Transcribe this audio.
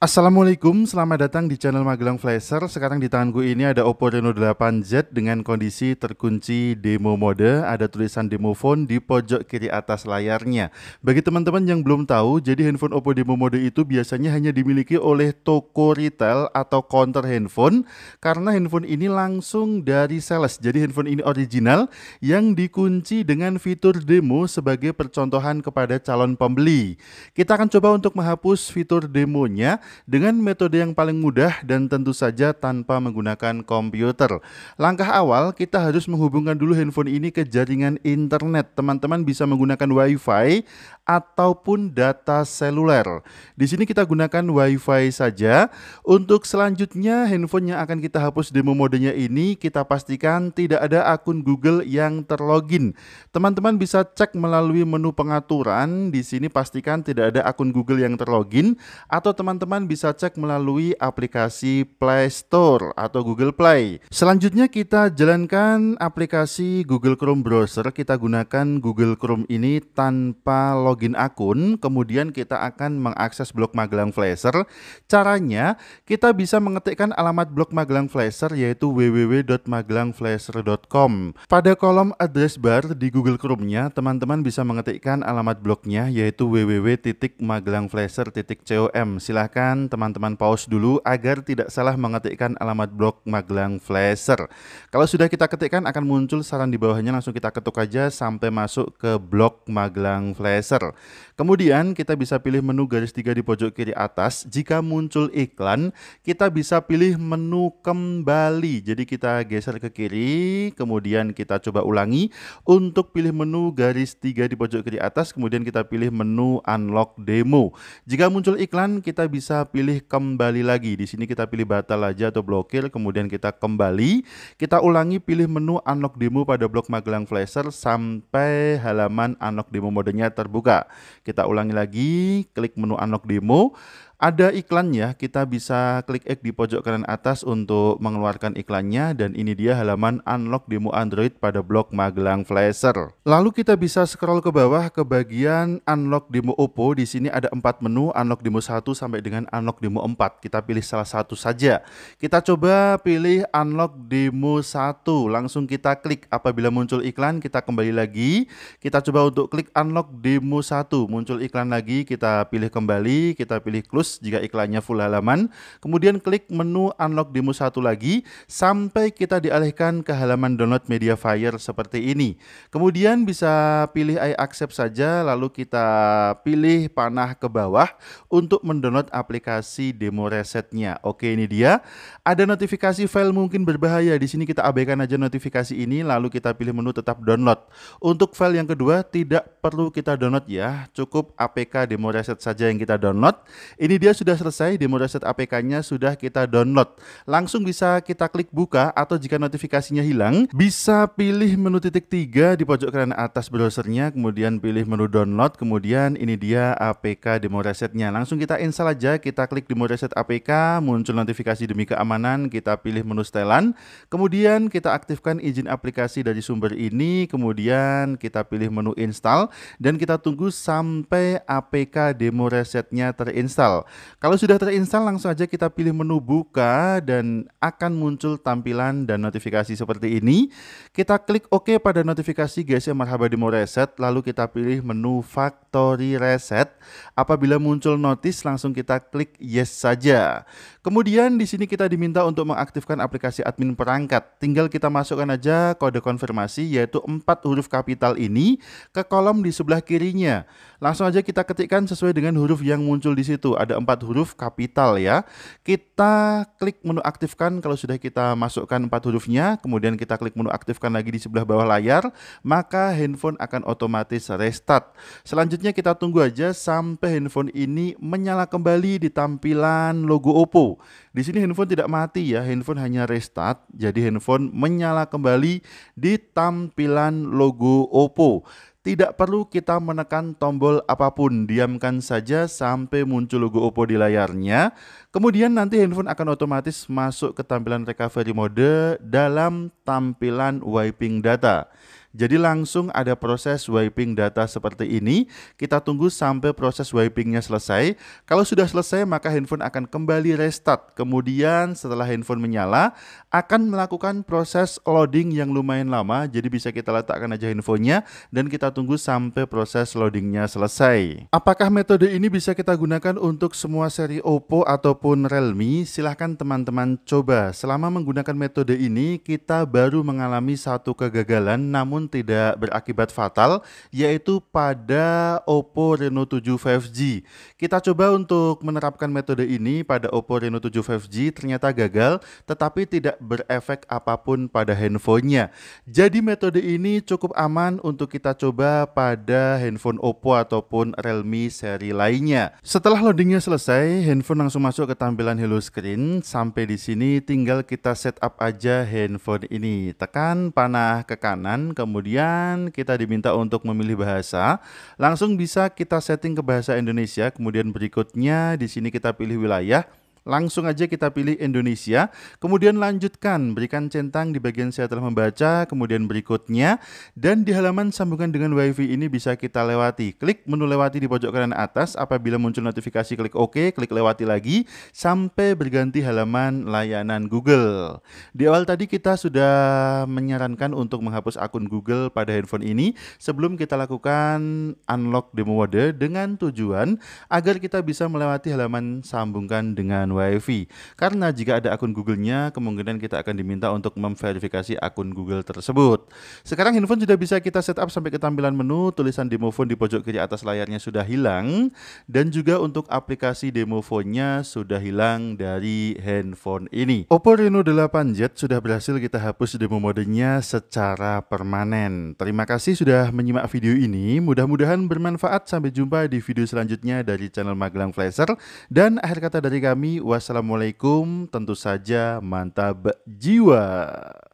Assalamualaikum, selamat datang di channel Magelang Flasher. Sekarang di tanganku ini ada Oppo Reno 8Z dengan kondisi terkunci demo mode. Ada tulisan demo phone di pojok kiri atas layarnya. Bagi teman-teman yang belum tahu, jadi handphone Oppo demo mode itu biasanya hanya dimiliki oleh toko retail atau counter handphone karena handphone ini langsung dari sales. Jadi handphone ini original yang dikunci dengan fitur demo sebagai percontohan kepada calon pembeli. Kita akan coba untuk menghapus fitur demonya dengan metode yang paling mudah dan tentu saja tanpa menggunakan komputer. Langkah awal kita harus menghubungkan dulu handphone ini ke jaringan internet. Teman-teman bisa menggunakan WiFi ataupun data seluler. Di sini kita gunakan WiFi saja. Untuk selanjutnya handphone yang akan kita hapus demo modenya ini kita pastikan tidak ada akun Google yang terlogin. Teman-teman bisa cek melalui menu pengaturan. Di sini pastikan tidak ada akun Google yang terlogin atau teman-teman bisa cek melalui aplikasi Play Store atau Google Play. Selanjutnya kita jalankan aplikasi Google Chrome browser. Kita gunakan Google Chrome ini tanpa login login akun, kemudian kita akan mengakses blog Magelang Flasher. Caranya, kita bisa mengetikkan alamat blog Magelang Flasher yaitu www.magelangflasher.com. Pada kolom address bar di Google Chrome-nya, teman-teman bisa mengetikkan alamat blognya yaitu www.magelangflasher.com. Silahkan teman-teman pause dulu agar tidak salah mengetikkan alamat blog Magelang Flasher. Kalau sudah kita ketikkan akan muncul saran di bawahnya langsung kita ketuk aja sampai masuk ke blog Magelang Flasher. Kemudian kita bisa pilih menu garis tiga di pojok kiri atas. Jika muncul iklan, kita bisa pilih menu kembali. Jadi kita geser ke kiri, kemudian kita coba ulangi untuk pilih menu garis tiga di pojok kiri atas, kemudian kita pilih menu unlock demo. Jika muncul iklan, kita bisa pilih kembali lagi. Di sini kita pilih batal aja atau blokir, kemudian kita kembali. Kita ulangi pilih menu unlock demo pada blok Magelang Flasher sampai halaman unlock demo modenya terbuka. Kita ulangi lagi, klik menu unlock demo. Ada iklannya, kita bisa klik X di pojok kanan atas untuk mengeluarkan iklannya dan ini dia halaman unlock demo Android pada blog Magelang Flasher. Lalu kita bisa scroll ke bawah ke bagian unlock demo Oppo. Di sini ada empat menu unlock demo 1 sampai dengan unlock demo 4. Kita pilih salah satu saja. Kita coba pilih unlock demo 1. Langsung kita klik apabila muncul iklan kita kembali lagi. Kita coba untuk klik unlock demo 1. Muncul iklan lagi kita pilih kembali, kita pilih close bagus jika iklannya full halaman. Kemudian klik menu unlock demo satu lagi sampai kita dialihkan ke halaman download media fire seperti ini. Kemudian bisa pilih I accept saja lalu kita pilih panah ke bawah untuk mendownload aplikasi demo resetnya. Oke ini dia. Ada notifikasi file mungkin berbahaya. Di sini kita abaikan aja notifikasi ini lalu kita pilih menu tetap download. Untuk file yang kedua tidak perlu kita download ya. Cukup APK demo reset saja yang kita download. Ini dia sudah selesai, demo reset APK-nya sudah kita download. Langsung bisa kita klik buka atau jika notifikasinya hilang, bisa pilih menu titik tiga di pojok kanan atas browsernya, kemudian pilih menu download, kemudian ini dia APK demo dataset-nya. Langsung kita install aja, kita klik demo reset APK, muncul notifikasi demi keamanan, kita pilih menu setelan, kemudian kita aktifkan izin aplikasi dari sumber ini, kemudian kita pilih menu install, dan kita tunggu sampai APK demo resetnya terinstall. Kalau sudah terinstall langsung aja kita pilih menu buka dan akan muncul tampilan dan notifikasi seperti ini. Kita klik OK pada notifikasi guys ya Marhaba Demo Reset lalu kita pilih menu Factory Reset. Apabila muncul notis langsung kita klik yes saja. Kemudian di sini kita diminta untuk mengaktifkan aplikasi admin perangkat. Tinggal kita masukkan aja kode konfirmasi yaitu empat huruf kapital ini ke kolom di sebelah kirinya. Langsung aja kita ketikkan sesuai dengan huruf yang muncul di situ. Ada empat huruf kapital ya. Kita klik menu aktifkan kalau sudah kita masukkan empat hurufnya, kemudian kita klik menu aktifkan lagi di sebelah bawah layar, maka handphone akan otomatis restart. Selanjutnya kita tunggu aja sampai handphone ini menyala kembali di tampilan logo Oppo. Di sini handphone tidak mati ya, handphone hanya restart, jadi handphone menyala kembali di tampilan logo Oppo. Tidak perlu kita menekan tombol apapun, diamkan saja sampai muncul logo Oppo di layarnya. Kemudian nanti handphone akan otomatis masuk ke tampilan recovery mode dalam tampilan wiping data. Jadi langsung ada proses wiping data seperti ini. Kita tunggu sampai proses wipingnya selesai. Kalau sudah selesai maka handphone akan kembali restart. Kemudian setelah handphone menyala akan melakukan proses loading yang lumayan lama. Jadi bisa kita letakkan aja handphonenya dan kita tunggu sampai proses loadingnya selesai. Apakah metode ini bisa kita gunakan untuk semua seri Oppo ataupun Realme? Silahkan teman-teman coba. Selama menggunakan metode ini kita baru mengalami satu kegagalan namun namun tidak berakibat fatal yaitu pada Oppo Reno 7 5G. Kita coba untuk menerapkan metode ini pada Oppo Reno 7 5G ternyata gagal tetapi tidak berefek apapun pada handphonenya. Jadi metode ini cukup aman untuk kita coba pada handphone Oppo ataupun Realme seri lainnya. Setelah loadingnya selesai, handphone langsung masuk ke tampilan Hello Screen. Sampai di sini tinggal kita setup aja handphone ini. Tekan panah ke kanan, kemudian kemudian kita diminta untuk memilih bahasa. Langsung bisa kita setting ke bahasa Indonesia, kemudian berikutnya di sini kita pilih wilayah Langsung aja kita pilih Indonesia, kemudian lanjutkan, berikan centang di bagian saya telah membaca, kemudian berikutnya, dan di halaman sambungan dengan wifi ini bisa kita lewati. Klik menu lewati di pojok kanan atas, apabila muncul notifikasi klik OK, klik lewati lagi, sampai berganti halaman layanan Google. Di awal tadi kita sudah menyarankan untuk menghapus akun Google pada handphone ini, sebelum kita lakukan unlock demo mode dengan tujuan agar kita bisa melewati halaman sambungkan dengan dengan WiFi. Karena jika ada akun Google-nya, kemungkinan kita akan diminta untuk memverifikasi akun Google tersebut. Sekarang handphone sudah bisa kita setup sampai ke tampilan menu, tulisan demo phone di pojok kiri atas layarnya sudah hilang, dan juga untuk aplikasi demo phone-nya sudah hilang dari handphone ini. Oppo Reno 8Z sudah berhasil kita hapus demo modenya secara permanen. Terima kasih sudah menyimak video ini, mudah-mudahan bermanfaat. Sampai jumpa di video selanjutnya dari channel Magelang Flasher dan akhir kata dari kami wassalamualaikum, tentu saja mantap jiwa.